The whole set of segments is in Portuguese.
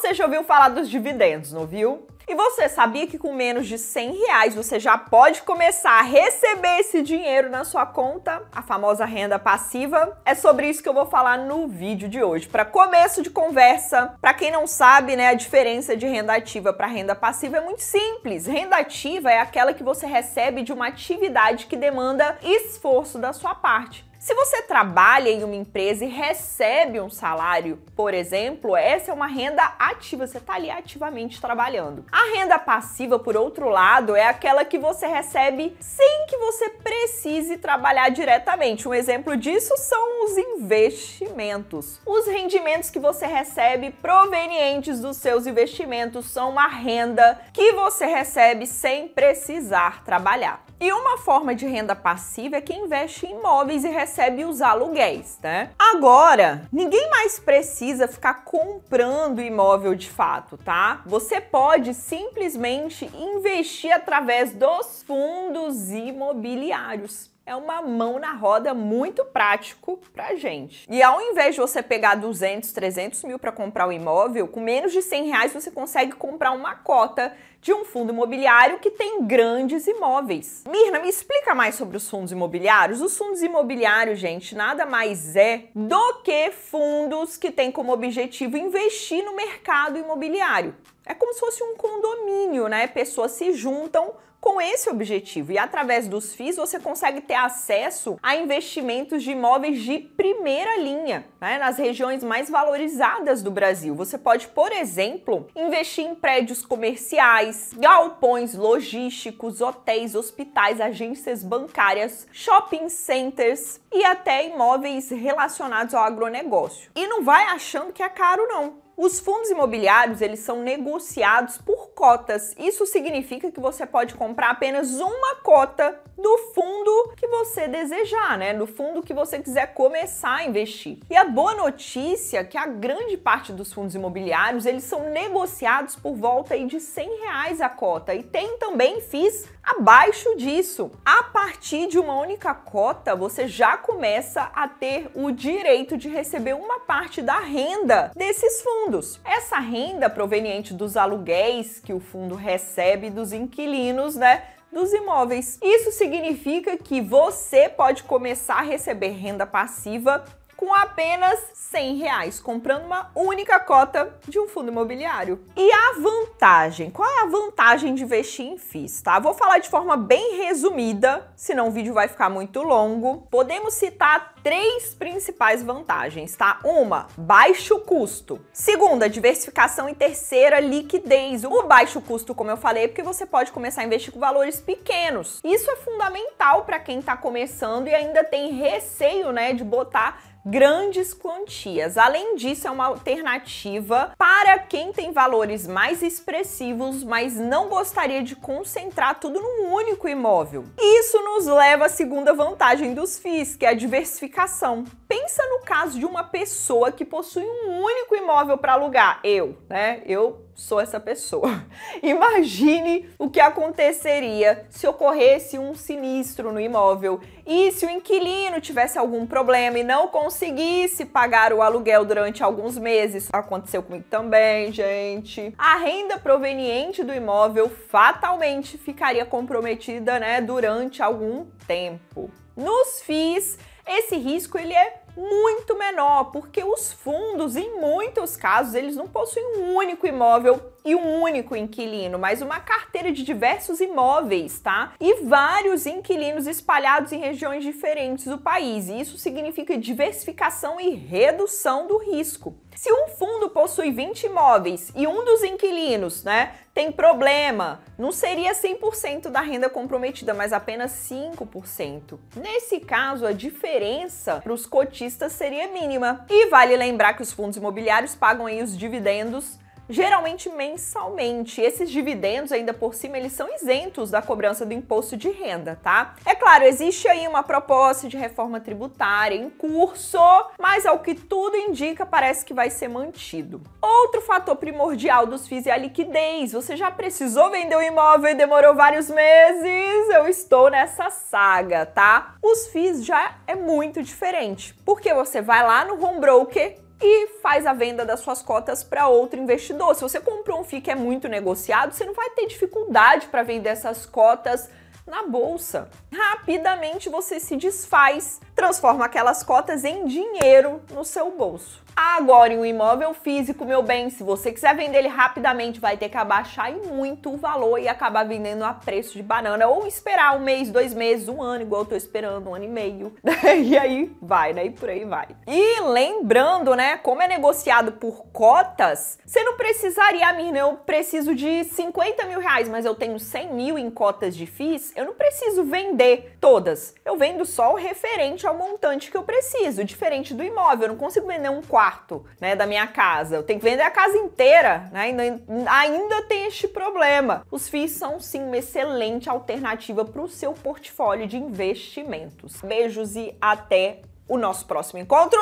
Você já ouviu falar dos dividendos, não viu? E você sabia que com menos de 100 reais você já pode começar a receber esse dinheiro na sua conta? A famosa renda passiva? É sobre isso que eu vou falar no vídeo de hoje. Para começo de conversa, para quem não sabe, né, a diferença de renda ativa para renda passiva é muito simples. Renda ativa é aquela que você recebe de uma atividade que demanda esforço da sua parte. Se você trabalha em uma empresa e recebe um salário, por exemplo, essa é uma renda ativa, você está ali ativamente trabalhando. A renda passiva, por outro lado, é aquela que você recebe sem que você precise trabalhar diretamente. Um exemplo disso são os investimentos. Os rendimentos que você recebe provenientes dos seus investimentos são uma renda que você recebe sem precisar trabalhar. E uma forma de renda passiva é que investe em imóveis e recebe recebe os aluguéis, né? Agora, ninguém mais precisa ficar comprando imóvel de fato, tá? Você pode simplesmente investir através dos fundos imobiliários é uma mão na roda muito prático para gente. E ao invés de você pegar 200, 300 mil para comprar um imóvel, com menos de 100 reais você consegue comprar uma cota de um fundo imobiliário que tem grandes imóveis. Mirna, me explica mais sobre os fundos imobiliários. Os fundos imobiliários, gente, nada mais é do que fundos que têm como objetivo investir no mercado imobiliário. É como se fosse um condomínio, né? Pessoas se juntam com esse objetivo. E através dos FIIs você consegue ter acesso a investimentos de imóveis de primeira linha, né, nas regiões mais valorizadas do Brasil. Você pode, por exemplo, investir em prédios comerciais, galpões logísticos, hotéis, hospitais, agências bancárias, shopping centers e até imóveis relacionados ao agronegócio. E não vai achando que é caro não. Os fundos imobiliários, eles são negociados por cotas. Isso significa que você pode comprar apenas uma cota do fundo que você desejar, né? Do fundo que você quiser começar a investir. E a boa notícia é que a grande parte dos fundos imobiliários, eles são negociados por volta aí de 100 reais a cota. E tem também FIIs Abaixo disso, a partir de uma única cota, você já começa a ter o direito de receber uma parte da renda desses fundos. Essa renda proveniente dos aluguéis que o fundo recebe dos inquilinos, né? dos imóveis. Isso significa que você pode começar a receber renda passiva com apenas 100 reais, comprando uma única cota de um fundo imobiliário. E a vantagem? Qual é a vantagem de investir em FIIs? Tá? Vou falar de forma bem resumida, senão o vídeo vai ficar muito longo. Podemos citar três principais vantagens, tá? Uma, baixo custo. Segunda, diversificação e terceira, liquidez. O baixo custo, como eu falei, é porque você pode começar a investir com valores pequenos. Isso é fundamental para quem está começando e ainda tem receio, né, de botar grandes quantias. Além disso, é uma alternativa para quem tem valores mais expressivos, mas não gostaria de concentrar tudo num único imóvel. Isso nos leva à segunda vantagem dos FIIs, que é a diversificação explicação. Pensa no caso de uma pessoa que possui um único imóvel para alugar. Eu, né? Eu sou essa pessoa. Imagine o que aconteceria se ocorresse um sinistro no imóvel e se o inquilino tivesse algum problema e não conseguisse pagar o aluguel durante alguns meses. Aconteceu comigo também, gente. A renda proveniente do imóvel fatalmente ficaria comprometida, né, durante algum tempo. Nos FIIs, esse risco ele é muito menor, porque os fundos, em muitos casos, eles não possuem um único imóvel e um único inquilino, mas uma carteira de diversos imóveis, tá? E vários inquilinos espalhados em regiões diferentes do país. E isso significa diversificação e redução do risco. Se um fundo possui 20 imóveis e um dos inquilinos, né, tem problema, não seria 100% da renda comprometida, mas apenas 5%. Nesse caso, a diferença para os cotistas seria mínima. E vale lembrar que os fundos imobiliários pagam aí os dividendos geralmente mensalmente. Esses dividendos, ainda por cima, eles são isentos da cobrança do imposto de renda, tá? É claro, existe aí uma proposta de reforma tributária em curso, mas ao que tudo indica, parece que vai ser mantido. Outro fator primordial dos FIIs é a liquidez. Você já precisou vender o um imóvel e demorou vários meses? Eu estou nessa saga, tá? Os FIIs já é muito diferente, porque você vai lá no home broker e faz a venda das suas cotas para outro investidor. Se você comprou um FII que é muito negociado, você não vai ter dificuldade para vender essas cotas na bolsa. Rapidamente você se desfaz, transforma aquelas cotas em dinheiro no seu bolso. Agora, em um imóvel físico, meu bem, se você quiser vender ele rapidamente, vai ter que abaixar muito o valor e acabar vendendo a preço de banana, ou esperar um mês, dois meses, um ano, igual eu tô esperando, um ano e meio. e aí vai, né? E por aí vai. E lembrando, né, como é negociado por cotas, você não precisaria, ah, Mirna, eu preciso de 50 mil reais, mas eu tenho 100 mil em cotas de FIIs, eu não preciso vender todas. Eu vendo só o referente ao montante que eu preciso, diferente do imóvel, eu não consigo vender um quarto quarto, né, da minha casa. Eu tenho que vender a casa inteira, né? Ainda, ainda tem este problema. Os FIIs são sim uma excelente alternativa para o seu portfólio de investimentos. Beijos e até o nosso próximo encontro.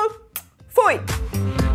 Fui!